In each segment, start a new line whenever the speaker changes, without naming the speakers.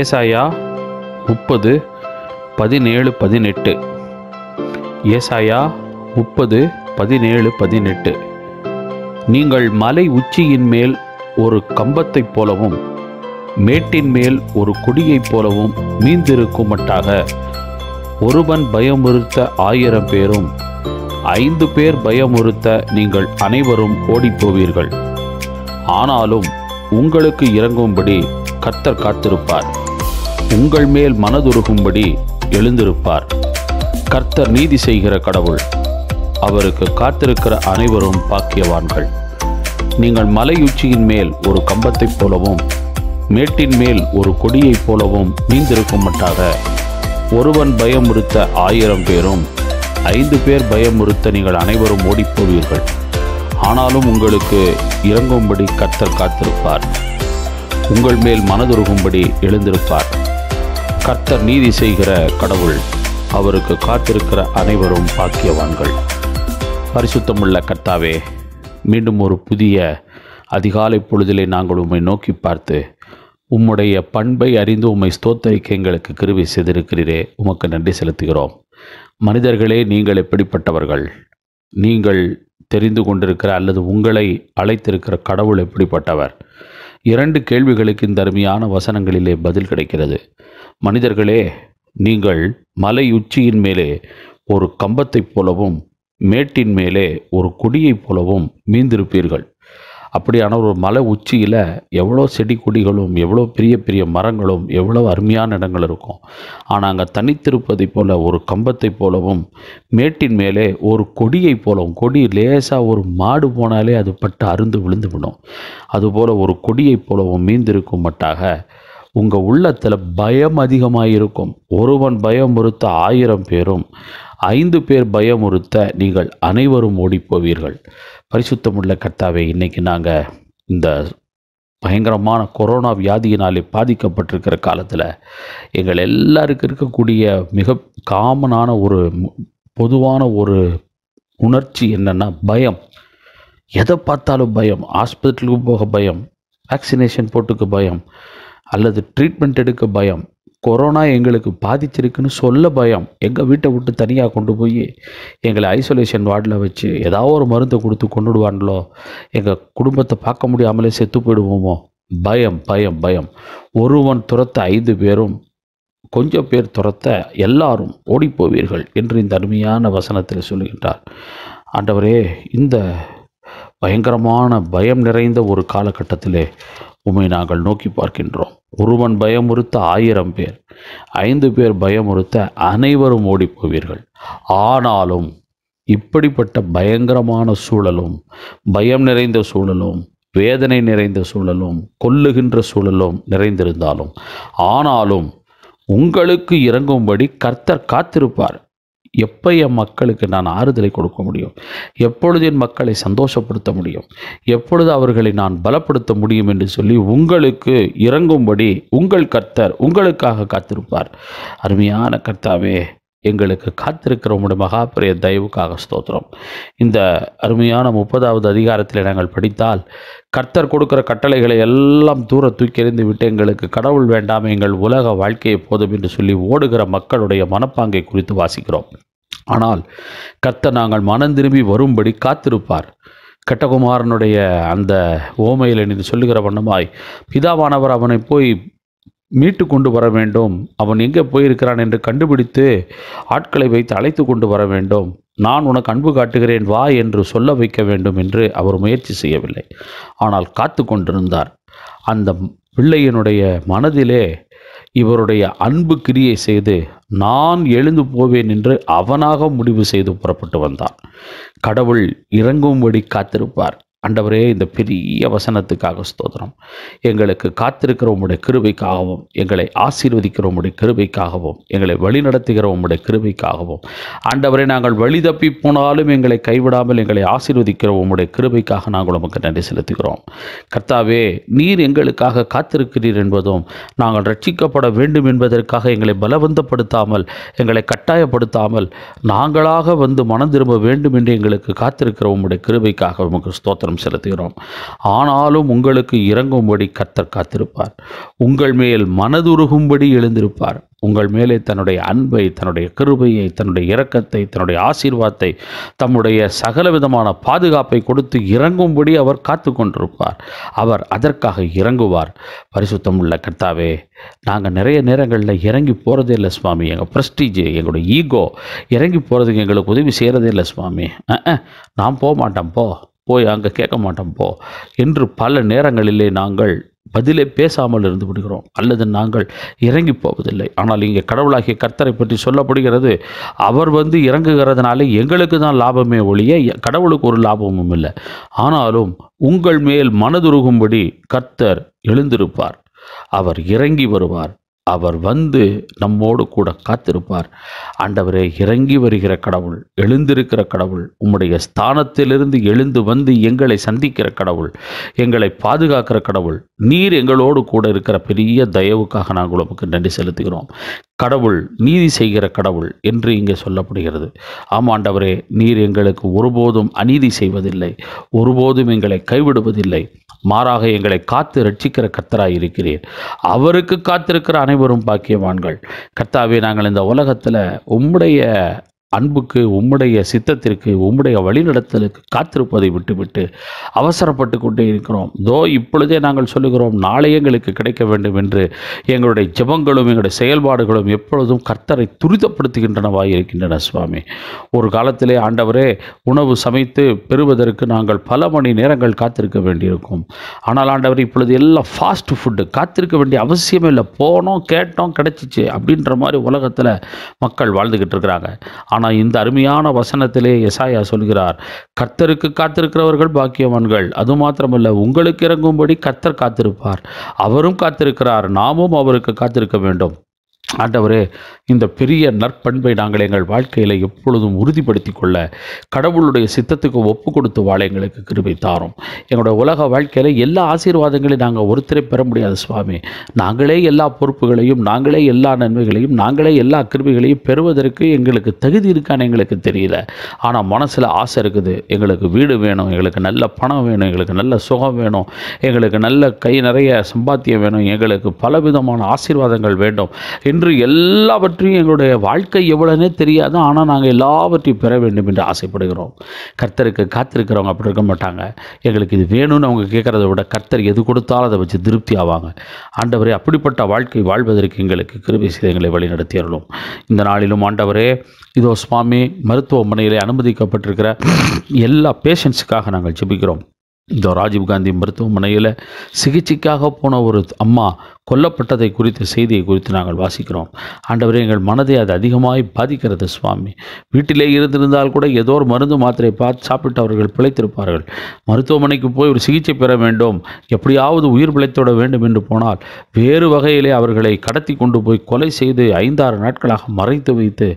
ஏசாயா முப்பது பதினேழு பதினெட்டு ஏசாயா முப்பது பதினேழு பதினெட்டு நீங்கள் மலை உச்சியின் மேல் ஒரு கம்பத்தைப் போலவும் மேட்டின் மேல் ஒரு கொடியைப் போலவும் மீந்திருக்கும் மட்டாக ஒருவன் பயமுறுத்த ஆயிரம் பேரும் ஐந்து பேர் பயமுறுத்த நீங்கள் அனைவரும் ஓடிப்போவீர்கள் ஆனாலும் உங்களுக்கு இறங்கும்படி கர்த்தர் காத்திருப்பார் உங்கள் மேல் மனதுருகும்படி எழுந்திருப்பார் கர்த்தர் நீதி செய்கிற கடவுள் அவருக்கு காத்திருக்கிற அனைவரும் பாக்கியவான்கள் நீங்கள் மலையுச்சியின் மேல் ஒரு கம்பத்தைப் போலவும் மேட்டின் மேல் ஒரு கொடியைப் போலவும் மட்டாக ஒருவன் பயமுறுத்த ஆயிரம் பேரும் ஐந்து பேர் பயமுறுத்த நீங்கள் அனைவரும் ஓடிப்போவீர்கள் ஆனாலும் உங்களுக்கு இறங்கும்படி கத்தர் காத்திருப்பார் உங்கள் மேல் மனதுருகும்படி எழுந்திருப்பார் கர்த்தர் நீதி செய்கிற கடவுள் அவருக்கு காத்திருக்கிற அனைவரும் பாக்கியவான்கள் பரிசுத்தமுள்ள கர்த்தாவே மீண்டும் ஒரு புதிய அதிகாலை பொழுதிலே நாங்கள் உம்மை நோக்கி பார்த்து உம்முடைய பண்பை அறிந்து உம்மை ஸ்தோத்தரிக்க எங்களுக்கு கிருவி செய்திருக்கிறீரே உமக்கு நன்றி செலுத்துகிறோம் மனிதர்களே நீங்கள் எப்படிப்பட்டவர்கள் நீங்கள் தெரிந்து கொண்டிருக்கிற அல்லது உங்களை அழைத்திருக்கிற கடவுள் எப்படிப்பட்டவர் இரண்டு கேள்விகளுக்கு இந்த அருமையான வசனங்களிலே பதில் கிடைக்கிறது மனிதர்களே நீங்கள் மலை உச்சியின் மேலே ஒரு கம்பத்தைப் போலவும் மேட்டின் மேலே ஒரு கொடியைப் போலவும் மீந்திருப்பீர்கள் அப்படியான ஒரு மலை உச்சியில் எவ்வளோ செடி கொடிகளும் எவ்வளோ பெரிய பெரிய மரங்களும் எவ்வளோ அருமையான இடங்கள் இருக்கும் ஆனால் அங்கே தனித்திருப்பதை போல் ஒரு கம்பத்தை போலவும் மேட்டின் மேலே ஒரு கொடியை போலவும் கொடி லேசாக ஒரு மாடு போனாலே அது பட்டு அருந்து விழுந்து விடும் அதுபோல் ஒரு கொடியை போலவும் மீந்திருக்கும் மட்டாக உங்கள் உள்ளத்தில் பயம் அதிகமாக இருக்கும் ஒருவன் பயமுறுத்த ஆயிரம் பேரும் ஐந்து பேர் பயமுறுத்த நீங்கள் அனைவரும் ஓடிப்போவீர்கள் பரிசுத்தமுள்ள கர்த்தாவை இன்றைக்கி நாங்கள் இந்த பயங்கரமான கொரோனா வியாதியினாலே பாதிக்கப்பட்டிருக்கிற காலத்தில் எங்கள் எல்லாருக்கும் இருக்கக்கூடிய மிக காமனான ஒரு பொதுவான ஒரு உணர்ச்சி என்னென்னா பயம் எதை பார்த்தாலும் பயம் ஹாஸ்பிட்டலுக்கு போக பயம் வேக்சினேஷன் போட்டுக்கு பயம் அல்லது ட்ரீட்மெண்ட் எடுக்க பயம் கொரோனா எங்களுக்கு பாதிச்சிருக்குன்னு சொல்ல பயம் எங்கள் வீட்டை விட்டு தனியாக கொண்டு போய் எங்களை ஐசோலேஷன் வார்டில் வச்சு ஏதாவது ஒரு மருந்தை கொடுத்து கொண்டுடுவாங்களோ எங்கள் குடும்பத்தை பார்க்க முடியாமலே செத்து போயிடுவோமோ பயம் பயம் பயம் ஒருவன் துரத்த ஐந்து பேரும் கொஞ்சம் பேர் துரத்த எல்லாரும் ஓடிப்போவீர்கள் என்று இந்த அருமையான வசனத்தில் சொல்கின்றார் ஆண்டவரே இந்த பயங்கரமான பயம் நிறைந்த ஒரு காலகட்டத்திலே உண்மை நாங்கள் நோக்கி பார்க்கின்றோம் ஒருவன் பயமுறுத்த ஆயிரம் பேர் ஐந்து பேர் பயமுறுத்த அனைவரும் ஓடிப்போவீர்கள் ஆனாலும் இப்படிப்பட்ட பயங்கரமான சூழலும் பயம் நிறைந்த சூழலும் வேதனை நிறைந்த சூழலும் கொல்லுகின்ற சூழலும் நிறைந்திருந்தாலும் ஆனாலும் உங்களுக்கு இறங்கும்படி கர்த்தர் காத்திருப்பார் எப்போ என் மக்களுக்கு நான் ஆறுதலை கொடுக்க முடியும் எப்பொழுது என் மக்களை சந்தோஷப்படுத்த முடியும் எப்பொழுது அவர்களை நான் பலப்படுத்த முடியும் என்று சொல்லி உங்களுக்கு இறங்கும்படி உங்கள் கர்த்தர் உங்களுக்காக காத்திருப்பார் அருமையான கர்த்தாவே எங்களுக்கு காத்திருக்கிற உடைய மகாபிரிய தயவுக்காக ஸ்தோத்திரம் இந்த அருமையான முப்பதாவது அதிகாரத்தில் நாங்கள் படித்தால் கர்த்தர் கொடுக்குற கட்டளைகளை எல்லாம் தூர தூக்கி எறிந்து விட்டு எங்களுக்கு கடவுள் வேண்டாம் எங்கள் உலக வாழ்க்கையை போதும் என்று சொல்லி ஓடுகிற மக்களுடைய மனப்பாங்கை குறித்து வாசிக்கிறோம் ஆனால் கர்த்தர் நாங்கள் மனம் திரும்பி வரும்படி காத்திருப்பார் கட்டகுமாரனுடைய அந்த ஓமையில் நீங்கள் சொல்லுகிற வண்ணமாய் பிதாவானவர் அவனை போய் மீட்டு கொண்டு வர வேண்டும் அவன் எங்கே போயிருக்கிறான் என்று கண்டுபிடித்து ஆட்களை வைத்து அழைத்து கொண்டு வர வேண்டும் நான் உனக்கு அன்பு காட்டுகிறேன் வா என்று சொல்ல வைக்க வேண்டும் என்று அவர் முயற்சி செய்யவில்லை ஆனால் காத்து கொண்டிருந்தார் அந்த பிள்ளையனுடைய மனதிலே இவருடைய அன்பு கிரியை செய்து நான் எழுந்து போவேன் என்று அவனாக முடிவு செய்து புறப்பட்டு வந்தான் கடவுள் இறங்கும்படி காத்திருப்பார் அண்டவரே இந்த பெரிய வசனத்துக்காக ஸ்தோதனம் எங்களுக்கு காத்திருக்கிற உம்முடைய கிருபைக்காகவும் எங்களை ஆசீர்வதிக்கிற உம்முடைய கிருபைக்காகவும் எங்களை வழிநடத்துகிற உம்முடைய கிருபைக்காகவும் ஆண்டவரை நாங்கள் வழி தப்பி போனாலும் எங்களை கைவிடாமல் எங்களை ஆசீர்வதிக்கிற உம்முடைய கிருபைக்காக நாங்கள் உமக்கு நன்றி செலுத்துகிறோம் கர்த்தாவே நீர் எங்களுக்காக காத்திருக்கிறீர் என்பதும் நாங்கள் ரட்சிக்கப்பட வேண்டும் என்பதற்காக எங்களை பலவந்தப்படுத்தாமல் எங்களை கட்டாயப்படுத்தாமல் நாங்களாக வந்து மனம் திரும்ப வேண்டும் என்று எங்களுக்கு காத்திருக்கிற உம்முடைய கிருபைக்காக உமக்கு ஸ்தோத்திரம் கவனம் செலுத்துகிறோம் ஆனாலும் உங்களுக்கு இறங்கும்படி கத்தர் காத்திருப்பார் உங்கள் மேல் மனதுருகும்படி எழுந்திருப்பார் உங்கள் மேலே தன்னுடைய அன்பை தன்னுடைய கிருபையை தன்னுடைய இரக்கத்தை தன்னுடைய ஆசீர்வாதத்தை தம்முடைய சகலவிதமான பாதுகாப்பை கொடுத்து இறங்கும்படி அவர் காத்து கொண்டிருப்பார் அவர் அதற்காக இறங்குவார் பரிசுத்தம் உள்ள கர்த்தாவே நாங்கள் நிறைய நேரங்களில் இறங்கி போகிறதே இல்லை சுவாமி எங்கள் ப்ரெஸ்டீஜ் எங்களுடைய ஈகோ இறங்கி போகிறதுக்கு எங்களுக்கு உதவி செய்கிறதே இல்லை சுவாமி நான் போக மாட்டேன் போ போய் அங்கே கேட்க மாட்டோம் போ என்று பல நேரங்களிலே நாங்கள் பதிலே பேசாமல் இருந்து விடுகிறோம் அல்லது நாங்கள் இறங்கி போவதில்லை ஆனால் இங்கே கடவுளாகிய கர்த்தரை பற்றி சொல்லப்படுகிறது அவர் வந்து இறங்குகிறதுனால எங்களுக்கு தான் லாபமே ஒழிய கடவுளுக்கு ஒரு லாபமும் இல்லை ஆனாலும் உங்கள் மேல் மனதுருகும்படி கர்த்தர் எழுந்திருப்பார் அவர் இறங்கி வருவார் அவர் வந்து நம்மோடு கூட காத்திருப்பார் ஆண்டவரே இறங்கி வருகிற கடவுள் எழுந்திருக்கிற கடவுள் உம்முடைய ஸ்தானத்திலிருந்து எழுந்து வந்து எங்களை சந்திக்கிற கடவுள் எங்களை பாதுகாக்கிற கடவுள் நீர் எங்களோடு கூட இருக்கிற பெரிய தயவுக்காக நாங்கள் உமக்கு நன்றி செலுத்துகிறோம் கடவுள் நீதி செய்கிற கடவுள் என்று இங்கே சொல்லப்படுகிறது ஆமாண்டவரே நீர் எங்களுக்கு ஒருபோதும் அநீதி செய்வதில்லை ஒருபோதும் எங்களை கைவிடுவதில்லை மாறாக எங்களை காத்து ரட்சிக்கிற கத்தராக இருக்கிறேன் அவருக்கு காத்திருக்கிற அனைவரும் பாக்கியவான்கள் கத்தாவே நாங்கள் இந்த உலகத்தில் உம்முடைய அன்புக்கு உம்முடைய சித்தத்திற்கு உம்முடைய வழிநடத்தலுக்கு காத்திருப்பதை விட்டுவிட்டு அவசரப்பட்டு கொண்டே இருக்கிறோம் தோ இப்பொழுதே நாங்கள் சொல்லுகிறோம் நாளை எங்களுக்கு கிடைக்க வேண்டும் என்று எங்களுடைய ஜபங்களும் எங்களுடைய செயல்பாடுகளும் எப்பொழுதும் கர்த்தரை துரிதப்படுத்துகின்றனவாய் இருக்கின்றன சுவாமி ஒரு காலத்திலே ஆண்டவரே உணவு சமைத்து பெறுவதற்கு நாங்கள் பல மணி நேரங்கள் காத்திருக்க வேண்டியிருக்கும் ஆனால் ஆண்டவர் இப்பொழுது எல்லாம் ஃபாஸ்ட் ஃபுட்டு காத்திருக்க வேண்டிய அவசியமே இல்லை போனோம் கேட்டோம் கிடைச்சிச்சு அப்படின்ற மாதிரி உலகத்தில் மக்கள் வாழ்ந்துக்கிட்டு இருக்கிறாங்க ஆனால் இந்த அருமையான வசனத்திலே எசாயா சொல்கிறார் கர்த்தருக்கு காத்திருக்கிறவர்கள் பாக்கியவான்கள் அது மாத்திரமல்ல உங்களுக்கு இறங்கும்படி கர்த்தர் காத்திருப்பார் அவரும் காத்திருக்கிறார் நாமும் அவருக்கு காத்திருக்க வேண்டும் ஆண்டவரே இந்த பெரிய நற்பண்பை நாங்கள் எங்கள் வாழ்க்கையில் எப்பொழுதும் உறுதிப்படுத்தி கொள்ள கடவுளுடைய சித்தத்துக்கு ஒப்பு கொடுத்து வாழ எங்களுக்கு கிருபை தாரும் எங்களுடைய உலக வாழ்க்கையில் எல்லா ஆசீர்வாதங்களையும் நாங்கள் ஒருத்தரை பெற முடியாது சுவாமி நாங்களே எல்லா பொறுப்புகளையும் நாங்களே எல்லா நன்மைகளையும் நாங்களே எல்லா கிருபைகளையும் பெறுவதற்கு எங்களுக்கு தகுதி இருக்கான்னு எங்களுக்கு தெரியல ஆனால் மனசில் ஆசை இருக்குது எங்களுக்கு வீடு வேணும் எங்களுக்கு நல்ல பணம் வேணும் எங்களுக்கு நல்ல சுகம் வேணும் எங்களுக்கு நல்ல கை நிறைய சம்பாத்தியம் வேணும் எங்களுக்கு பலவிதமான ஆசீர்வாதங்கள் வேண்டும் என்று எல்லாவற்றையும் எங்களுடைய வாழ்க்கை எவ்வளோனே தெரியாது ஆனால் நாங்கள் எல்லாவற்றையும் பெற வேண்டும் என்று ஆசைப்படுகிறோம் கர்த்தருக்கு காத்திருக்கிறவங்க அப்படி இருக்க மாட்டாங்க எங்களுக்கு இது வேணும்னு அவங்க கேட்குறத விட கர்த்தர் எது கொடுத்தாலும் அதை வச்சு திருப்தி ஆவாங்க ஆண்டவரே அப்படிப்பட்ட வாழ்க்கை வாழ்வதற்கு எங்களுக்கு கிருபி செய்தங்களை வழிநடத்தி அருளும் இந்த நாளிலும் ஆண்டவரே இதோ சுவாமி மருத்துவமனையிலே அனுமதிக்கப்பட்டிருக்கிற எல்லா பேஷண்ட்ஸுக்காக நாங்கள் ஜெபிக்கிறோம் இந்த ராஜீவ்காந்தி மருத்துவமனையில் சிகிச்சைக்காக போன ஒரு அம்மா கொல்லப்பட்டதை குறித்த செய்தியை குறித்து நாங்கள் வாசிக்கிறோம் ஆண்டவரே எங்கள் மனதை அது அதிகமாய் பாதிக்கிறது சுவாமி வீட்டிலே இருந்திருந்தால் கூட ஏதோ ஒரு மருந்து மாத்திரை பார்த்து சாப்பிட்டு அவர்கள் பிழைத்திருப்பார்கள் மருத்துவமனைக்கு போய் ஒரு சிகிச்சை பெற வேண்டும் எப்படியாவது உயிர் பிழைத்தோட வேண்டும் என்று போனால் வேறு வகையிலே அவர்களை கடத்தி கொண்டு போய் கொலை செய்து ஐந்தாறு நாட்களாக மறைத்து வைத்து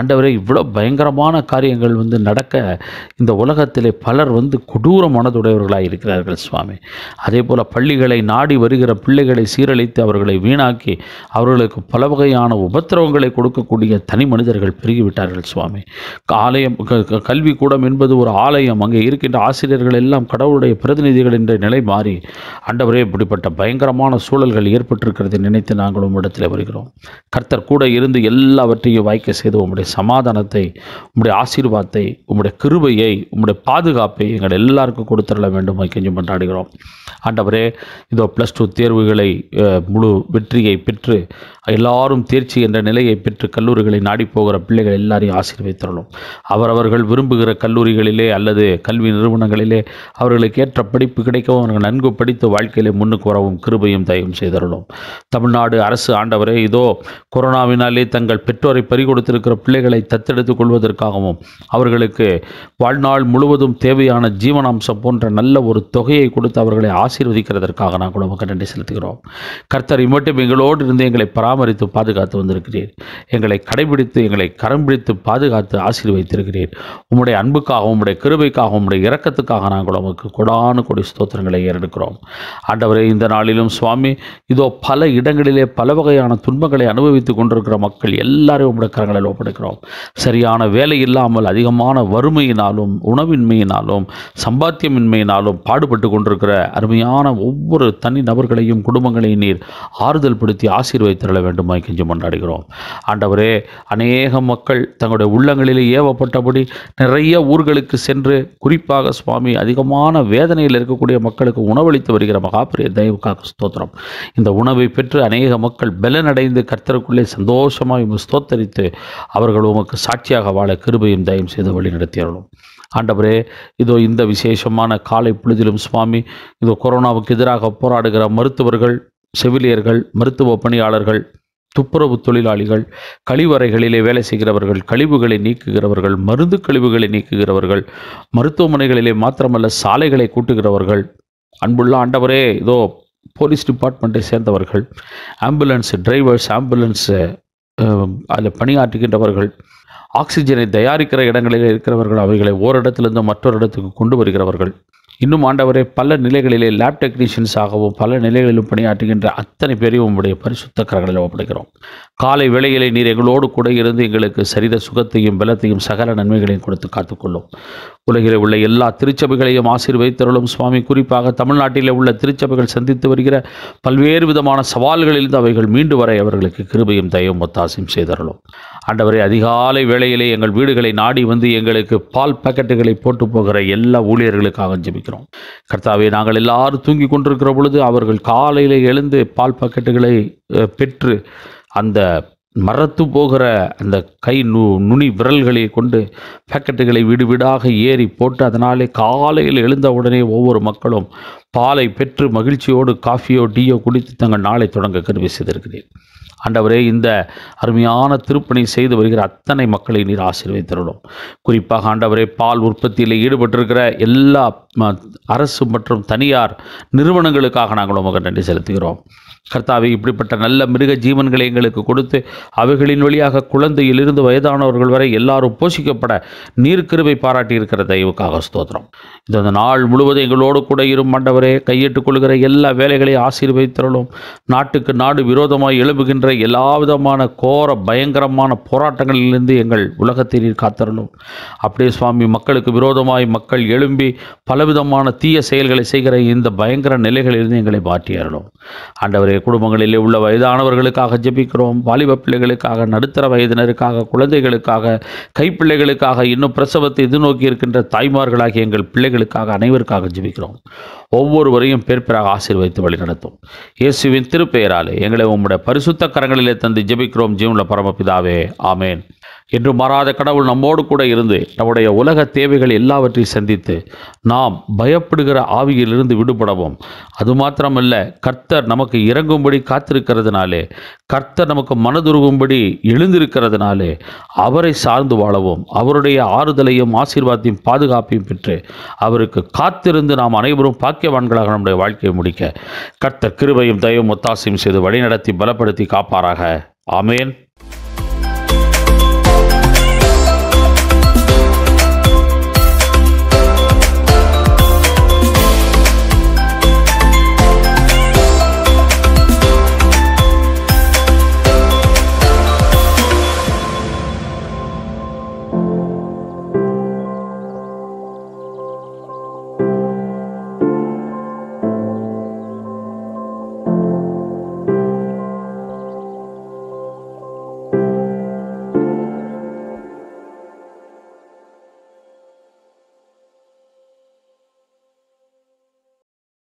ஆண்டவரே இவ்வளோ பயங்கரமான காரியங்கள் வந்து நடக்க இந்த உலகத்திலே பலர் வந்து கொடூர மனதுடையவர்கள் செய்கிறவர்களாக இருக்கிறார்கள் சுவாமி அதே போல் பள்ளிகளை நாடி வருகிற பிள்ளைகளை சீரழித்து அவர்களை வீணாக்கி அவர்களுக்கு பல வகையான உபத்திரவங்களை கொடுக்கக்கூடிய தனி மனிதர்கள் பெருகிவிட்டார்கள் சுவாமி ஆலயம் கல்வி கூடம் என்பது ஒரு ஆலயம் அங்கே இருக்கின்ற ஆசிரியர்கள் எல்லாம் கடவுளுடைய பிரதிநிதிகள் என்ற நிலை மாறி அண்டவரே இப்படிப்பட்ட பயங்கரமான சூழல்கள் ஏற்பட்டிருக்கிறது நினைத்து நாங்கள் உம்மிடத்தில் வருகிறோம் கர்த்தர் கூட இருந்து எல்லாவற்றையும் வாய்க்க செய்து உம்முடைய சமாதானத்தை உம்முடைய ஆசீர்வாதத்தை உம்முடைய கிருபையை உம்முடைய பாதுகாப்பை எங்கள் எல்லாருக்கும் கொடுத்துள்ள வேண்டும் வேண்டும் கெஞ்சும் கொண்டாடுகிறோம் ஆண்டவரே இதோ ப்ளஸ் டூ தேர்வுகளை முழு வெற்றியை பெற்று எல்லாரும் தேர்ச்சி என்ற நிலையை பெற்று கல்லூரிகளை நாடி போகிற பிள்ளைகள் எல்லாரையும் ஆசீர்வைத்தரலும் அவரவர்கள் விரும்புகிற கல்லூரிகளிலே அல்லது கல்வி நிறுவனங்களிலே அவர்களுக்கு ஏற்ற படிப்பு கிடைக்கவும் அவர்கள் நன்கு படித்து வாழ்க்கையிலே முன்னுக்கு வரவும் கிருபையும் தயவும் செய்தரலாம் தமிழ்நாடு அரசு ஆண்டவரே இதோ கொரோனாவினாலே தங்கள் பெற்றோரை பறிகொடுத்திருக்கிற பிள்ளைகளை தத்தெடுத்துக் கொள்வதற்காகவும் அவர்களுக்கு வாழ்நாள் முழுவதும் தேவையான ஜீவனாம்சம் போன்ற நல்ல ஒரு தொகையை கொடுத்து அவர்களை ஆசீர்வதிக்கிறதற்காக நாங்கள் கூட நன்றி செலுத்துகிறோம் கர்த்தர் இம்மட்டும் எங்களோடு இருந்து எங்களை பரா பராமரித்து பாதுகாத்து வந்திருக்கிறீர் எங்களை கடைபிடித்து எங்களை கரம் பிடித்து பாதுகாத்து ஆசீர்வைத்திருக்கிறீர் உம்முடைய அன்புக்காகவும் உம்முடைய கிருபைக்காகவும் உம்முடைய இரக்கத்துக்காக நாங்கள் உமக்கு கொடானு கொடி ஸ்தோத்திரங்களை ஏறெடுக்கிறோம் ஆண்டவரே இந்த நாளிலும் சுவாமி இதோ பல இடங்களிலே பல வகையான துன்பங்களை அனுபவித்து கொண்டிருக்கிற மக்கள் எல்லாரையும் உம்முடைய கரங்களில் ஒப்படைக்கிறோம் சரியான வேலை இல்லாமல் அதிகமான வறுமையினாலும் உணவின்மையினாலும் சம்பாத்தியமின்மையினாலும் பாடுபட்டு கொண்டிருக்கிற அருமையான ஒவ்வொரு தனி நபர்களையும் குடும்பங்களையும் நீர் ஆறுதல் படுத்தி ஆசீர்வதித்தரள வேண்டுமாய் கெஞ்சு கொண்டாடுகிறோம் ஆண்டவரே அநேக மக்கள் தங்களுடைய உள்ளங்களிலே ஏவப்பட்டபடி நிறைய ஊர்களுக்கு சென்று குறிப்பாக சுவாமி அதிகமான வேதனையில் இருக்கக்கூடிய மக்களுக்கு உணவளித்து வருகிற மகாபிரிய தெய்வக்காக ஸ்தோத்திரம் இந்த உணவை பெற்று அநேக மக்கள் பலனடைந்து கர்த்தருக்குள்ளே சந்தோஷமாக ஸ்தோத்தரித்து அவர்கள் உமக்கு சாட்சியாக வாழ கிருபையும் தயம் செய்து வழிநடத்தியறணும் ஆண்டவரே இதோ இந்த விசேஷமான காலை பொழுதிலும் சுவாமி இதோ கொரோனாவுக்கு எதிராக போராடுகிற மருத்துவர்கள் செவிலியர்கள் மருத்துவ பணியாளர்கள் துப்புரவு தொழிலாளிகள் கழிவறைகளிலே வேலை செய்கிறவர்கள் கழிவுகளை நீக்குகிறவர்கள் மருந்து கழிவுகளை நீக்குகிறவர்கள் மருத்துவமனைகளிலே மாத்திரமல்ல சாலைகளை கூட்டுகிறவர்கள் அன்புள்ள ஆண்டவரே இதோ போலீஸ் டிபார்ட்மெண்ட்டை சேர்ந்தவர்கள் ஆம்புலன்ஸ் டிரைவர்ஸ் ஆம்புலன்ஸு அதில் பணியாற்றுகின்றவர்கள் ஆக்சிஜனை தயாரிக்கிற இடங்களில் இருக்கிறவர்கள் அவைகளை ஓரிடத்திலிருந்து மற்றொரு இடத்துக்கு கொண்டு வருகிறவர்கள் இன்னும் ஆண்டவரே பல நிலைகளிலே லேப் டெக்னீஷியன்ஸாகவும் பல நிலைகளிலும் பணியாற்றுகின்ற அத்தனை பேரையும் உங்களுடைய பரிசுத்த கரங்களில் ஒப்படைக்கிறோம் காலை வேளையிலே நீர் எங்களோடு கூட இருந்து எங்களுக்கு சரித சுகத்தையும் பலத்தையும் சகல நன்மைகளையும் கொடுத்து காத்துக்கொள்ளும் உலகில் உள்ள எல்லா திருச்சபைகளையும் ஆசீர்வதித்தருளும் சுவாமி குறிப்பாக தமிழ்நாட்டில் உள்ள திருச்சபைகள் சந்தித்து வருகிற பல்வேறு விதமான சவால்களிலிருந்து அவைகள் மீண்டு வரை அவர்களுக்கு கிருபையும் தயவும் ஒத்தாசையும் செய்தருளும் ஆண்டவரை அதிகாலை வேளையிலே எங்கள் வீடுகளை நாடி வந்து எங்களுக்கு பால் பாக்கெட்டுகளை போட்டு போகிற எல்லா ஊழியர்களுக்காக ஜபி வாசிக்கிறோம் கர்த்தாவே நாங்கள் எல்லாரும் தூங்கி கொண்டிருக்கிற பொழுது அவர்கள் காலையில் எழுந்து பால் பாக்கெட்டுகளை பெற்று அந்த மறத்து போகிற அந்த கை நு நுனி விரல்களை கொண்டு பேக்கெட்டுகளை வீடு வீடாக ஏறி போட்டு அதனாலே காலையில் எழுந்தவுடனே ஒவ்வொரு மக்களும் பாலை பெற்று மகிழ்ச்சியோடு காஃபியோ டீயோ குடித்து தங்கள் நாளை தொடங்க கருவி செய்திருக்கிறேன் ஆண்டவரே இந்த அருமையான திருப்பணி செய்து வருகிற அத்தனை மக்களை நீர் ஆசீர்வைத்திருடும் குறிப்பாக ஆண்டவரே பால் உற்பத்தியில் ஈடுபட்டிருக்கிற எல்லா அரசு மற்றும் தனியார் நிறுவனங்களுக்காக நாங்கள் உங்கள் நன்றி செலுத்துகிறோம் கர்த்தாவை இப்படிப்பட்ட நல்ல மிருக ஜீவன்களை எங்களுக்கு கொடுத்து அவைகளின் வழியாக குழந்தையிலிருந்து வயதானவர்கள் வரை எல்லாரும் போஷிக்கப்பட நீர்க்கிருவை பாராட்டியிருக்கிற தயவுக்காக ஸ்தோத்திரம் இந்த நாள் முழுவதும் எங்களோடு கூட இரும் மண்டவரே கையிட்டுக் கொள்கிற எல்லா வேலைகளையும் ஆசீர்வதித்தரலும் நாட்டுக்கு நாடு விரோதமாக எழும்புகின்ற எல்லா விதமான கோர பயங்கரமான போராட்டங்களிலிருந்து எங்கள் உலகத்தை நீர் காத்தரலும் அப்படியே சுவாமி மக்களுக்கு விரோதமாய் மக்கள் எழும்பி பலவிதமான தீய செயல்களை செய்கிற இந்த பயங்கர நிலைகளிலிருந்து எங்களை மாற்றியறலும் ஆண்டவரே எங்களுடைய குடும்பங்களிலே உள்ள வயதானவர்களுக்காக ஜெபிக்கிறோம் வாலிப பிள்ளைகளுக்காக நடுத்தர வயதினருக்காக குழந்தைகளுக்காக கைப்பிள்ளைகளுக்காக இன்னும் பிரசவத்தை எதிர்நோக்கி இருக்கின்ற தாய்மார்களாகிய எங்கள் பிள்ளைகளுக்காக அனைவருக்காக ஜெபிக்கிறோம் ஒவ்வொருவரையும் பேர் ஆசீர்வதித்து வழி நடத்தும் இயேசுவின் திருப்பெயராலே எங்களை உம்முடைய பரிசுத்த கரங்களிலே தந்து ஜெபிக்கிறோம் ஜீவனில் பரமபிதாவே ஆமேன் என்று மாறாத கடவுள் நம்மோடு கூட இருந்து நம்முடைய உலக தேவைகள் எல்லாவற்றையும் சந்தித்து நாம் பயப்படுகிற ஆவியிலிருந்து விடுபடவும் அது மாத்திரமல்ல கர்த்தர் நமக்கு இறங்கும்படி காத்திருக்கிறதுனாலே கர்த்தர் நமக்கு மனதுருகும்படி எழுந்திருக்கிறதுனாலே அவரை சார்ந்து வாழவும் அவருடைய ஆறுதலையும் ஆசீர்வாதத்தையும் பாதுகாப்பையும் பெற்று அவருக்கு காத்திருந்து நாம் அனைவரும் பாக்கியவான்களாக நம்முடைய வாழ்க்கையை முடிக்க கர்த்தர் கிருபையும் தயவும் ஒத்தாசையும் செய்து வழிநடத்தி பலப்படுத்தி காப்பாராக ஆமேன்